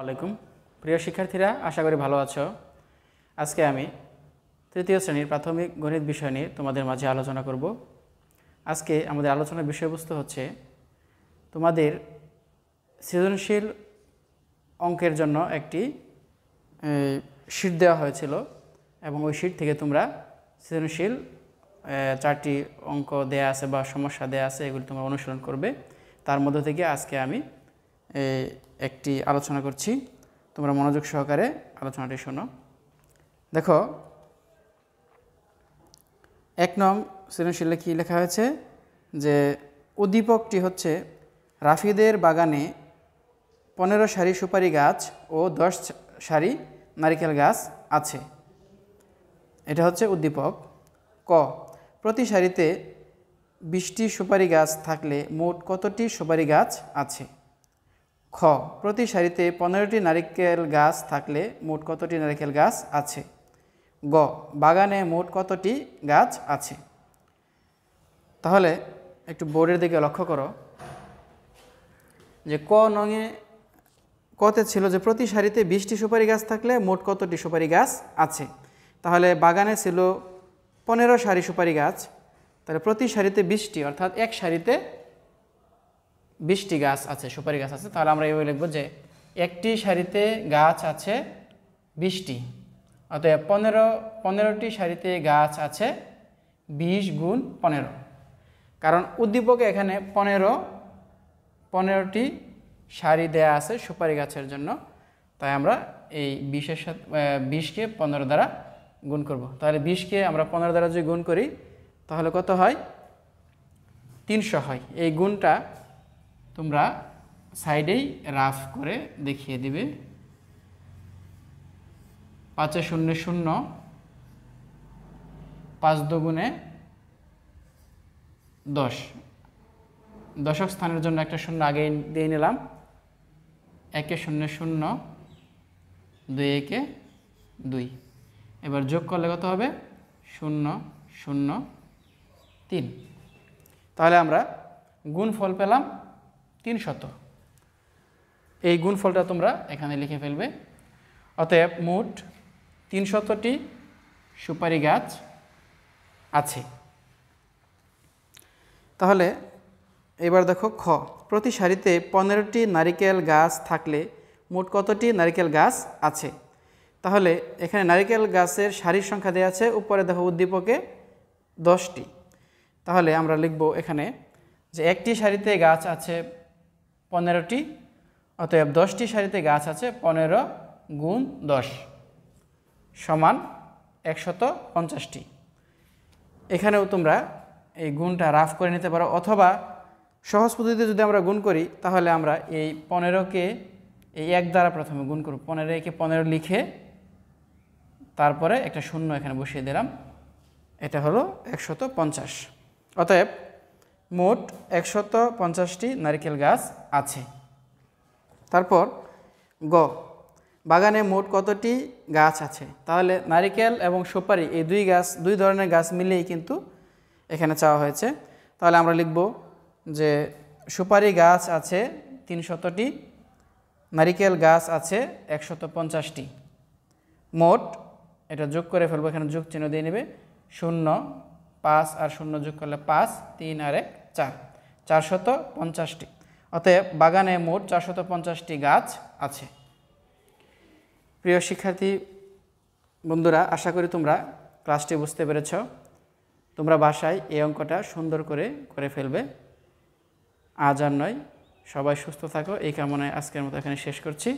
আলাইকুম প্রিয় শিক্ষার্থীরা আশা করি ভালো আছো আজকে আমি তৃতীয় শ্রেণীর প্রাথমিক গণিত বিষয় নিয়ে তোমাদের মাঝে আলোচনা করব আজকে আমাদের আলোচনার বিষয়বস্তু হচ্ছে তোমাদের সৃজনশীল অঙ্কের জন্য একটি শীট দেওয়া হয়েছিল এবং ওই শীট থেকে তোমরা সৃজনশীল চারটি অঙ্ক দেয়া আছে বা সমস্যা দেয়া আছে এগুলি তোমরা অনুসরণ করবে তার মধ্যে থেকে আজকে আমি একটি আলোচনা করছি তোমরা মনোযোগ সহকারে আলোচনাটি শোনো দেখো এক নং সৃজনশীল কী লেখা হয়েছে যে উদ্দীপকটি হচ্ছে রাফিদের বাগানে পনেরো সারি সুপারি গাছ ও দশ সারি নারিকেল গাছ আছে এটা হচ্ছে উদ্দীপক ক প্রতি সারিতে বিশটি সুপারি গাছ থাকলে মোট কতটি সুপারি গাছ আছে খ প্রতি সারিতে পনেরোটি নারিকেল গাছ থাকলে মোট কতটি নারিকেল গাছ আছে গ বাগানে মোট কতটি গাছ আছে তাহলে একটু বোর্ডের দিকে লক্ষ্য করো যে ক নঙে কতে ছিল যে প্রতি সারিতে বিশটি সুপারি গাছ থাকলে মোট কতটি সুপারি গাছ আছে তাহলে বাগানে ছিল পনেরো সারি সুপারি গাছ তাহলে প্রতি সারিতে বিশটি অর্থাৎ এক সারিতে বিশটি গাছ আছে সুপারি গাছ আছে তাহলে আমরা এইভাবে লিখব যে একটি সারিতে গাছ আছে বিশটি অতএব পনেরো পনেরোটি সারিতে গাছ আছে বিশ গুণ পনেরো কারণ উদ্দীপকে এখানে পনেরো পনেরোটি সারি দেয়া আছে সুপারি গাছের জন্য তাই আমরা এই বিশের সাথে বিশকে পনেরো দ্বারা গুণ করব। তাহলে বিশকে আমরা পনেরো দ্বারা যদি গুণ করি তাহলে কত হয় তিনশো হয় এই গুণটা তোমরা সাইডেই রাফ করে দেখিয়ে দিবে পাঁচে শূন্য শূন্য পাঁচ দুগুণে দশ দশক স্থানের জন্য একটা শূন্য আগে দিয়ে নিলাম একে শূন্য শূন্য দুই একে দুই এবার যোগ করলে কত হবে শূন্য শূন্য তিন তাহলে আমরা গুণ ফল পেলাম তিন শত এই গুণফলটা তোমরা এখানে লিখে ফেলবে অতএব মোট তিন শতটি সুপারি গাছ আছে তাহলে এবার দেখো খ প্রতি সারিতে পনেরোটি নারিকেল গাছ থাকলে মোট কতটি নারিকেল গাছ আছে তাহলে এখানে নারিকেল গাছের সারির সংখ্যা দেওয়া আছে উপরে দেখো উদ্দীপকে দশটি তাহলে আমরা লিখব এখানে যে একটি সারিতে গাছ আছে পনেরোটি অতএব দশটি সারিতে গাছ আছে পনেরো গুণ দশ সমান একশত পঞ্চাশটি এখানেও তোমরা এই গুণটা রাফ করে নিতে পারো অথবা সহজ পদ্ধতিতে যদি আমরা গুণ করি তাহলে আমরা এই পনেরোকে এই এক দ্বারা প্রথমে গুণ করব পনেরো একে পনেরো লিখে তারপরে একটা শূন্য এখানে বসিয়ে দিলাম এটা হলো একশত পঞ্চাশ অতএব মোট একশত পঞ্চাশটি নারিকেল গাছ আছে তারপর গ বাগানে মোট কতটি গাছ আছে তাহলে নারিকেল এবং সুপারি এই দুই গাছ দুই ধরনের গাছ মিলিয়েই কিন্তু এখানে চাওয়া হয়েছে তাহলে আমরা লিখব যে সুপারি গাছ আছে তিনশতটি নারিকেল গাছ আছে একশত পঞ্চাশটি মোট এটা যোগ করে ফেলবো এখানে যোগ চিহ্ন দিয়ে নেবে শূন্য পাঁচ আর শূন্য যোগ করলে পাঁচ তিন আর এক চার চারশত পঞ্চাশটি অতএব বাগানে মোট চারশত পঞ্চাশটি গাছ আছে প্রিয় শিক্ষার্থী বন্ধুরা আশা করি তোমরা ক্লাসটি বুঝতে পেরেছ তোমরা বাসায় এই অঙ্কটা সুন্দর করে করে ফেলবে আজ আর নয় সবাই সুস্থ থাকো এই কামনায় আজকের মতো এখানে শেষ করছি